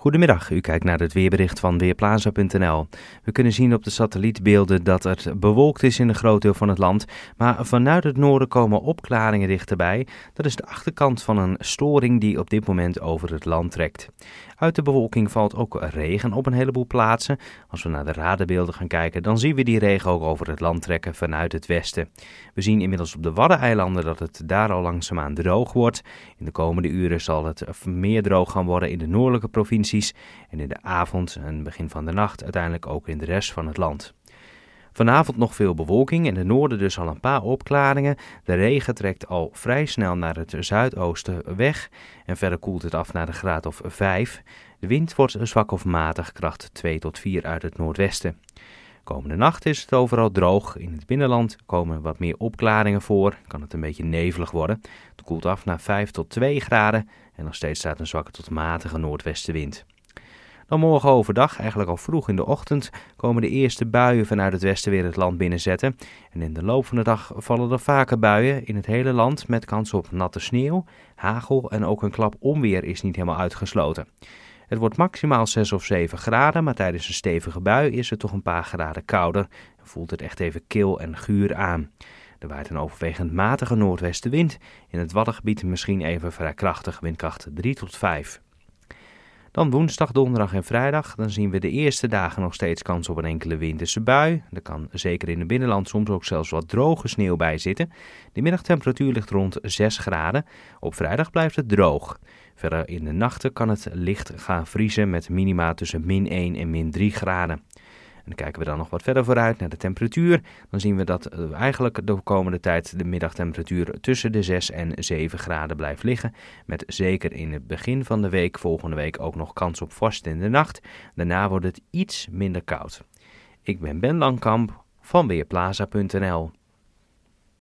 Goedemiddag, u kijkt naar het weerbericht van Weerplaza.nl. We kunnen zien op de satellietbeelden dat het bewolkt is in een groot deel van het land, maar vanuit het noorden komen opklaringen dichterbij. Dat is de achterkant van een storing die op dit moment over het land trekt. Uit de bewolking valt ook regen op een heleboel plaatsen. Als we naar de radenbeelden gaan kijken, dan zien we die regen ook over het land trekken vanuit het westen. We zien inmiddels op de Waddeneilanden dat het daar al langzaamaan droog wordt. In de komende uren zal het meer droog gaan worden in de noordelijke provincie en in de avond en begin van de nacht uiteindelijk ook in de rest van het land. Vanavond nog veel bewolking, in het noorden dus al een paar opklaringen. De regen trekt al vrij snel naar het zuidoosten weg en verder koelt het af naar de graad of 5. De wind wordt zwak of matig, kracht 2 tot 4 uit het noordwesten. Komende nacht is het overal droog. In het binnenland komen wat meer opklaringen voor. Kan het een beetje nevelig worden. Het koelt af naar 5 tot 2 graden en nog steeds staat een zwakke tot matige noordwestenwind. Dan morgen overdag, eigenlijk al vroeg in de ochtend, komen de eerste buien vanuit het westen weer het land binnenzetten. En in de loop van de dag vallen er vaker buien in het hele land met kans op natte sneeuw, hagel en ook een klap onweer is niet helemaal uitgesloten. Het wordt maximaal 6 of 7 graden, maar tijdens een stevige bui is het toch een paar graden kouder en voelt het echt even kil en guur aan. Er waait een overwegend matige noordwestenwind, in het Waddengebied misschien even vrij krachtig, windkracht 3 tot 5. Dan woensdag, donderdag en vrijdag. Dan zien we de eerste dagen nog steeds kans op een enkele winterse bui. Er kan zeker in het binnenland soms ook zelfs wat droge sneeuw bij zitten. De middagtemperatuur ligt rond 6 graden. Op vrijdag blijft het droog. Verder in de nachten kan het licht gaan vriezen met minima tussen min 1 en min 3 graden dan kijken we dan nog wat verder vooruit naar de temperatuur. Dan zien we dat eh, eigenlijk de komende tijd de middagtemperatuur tussen de 6 en 7 graden blijft liggen. Met zeker in het begin van de week, volgende week ook nog kans op vorst in de nacht. Daarna wordt het iets minder koud. Ik ben Ben Langkamp van Weerplaza.nl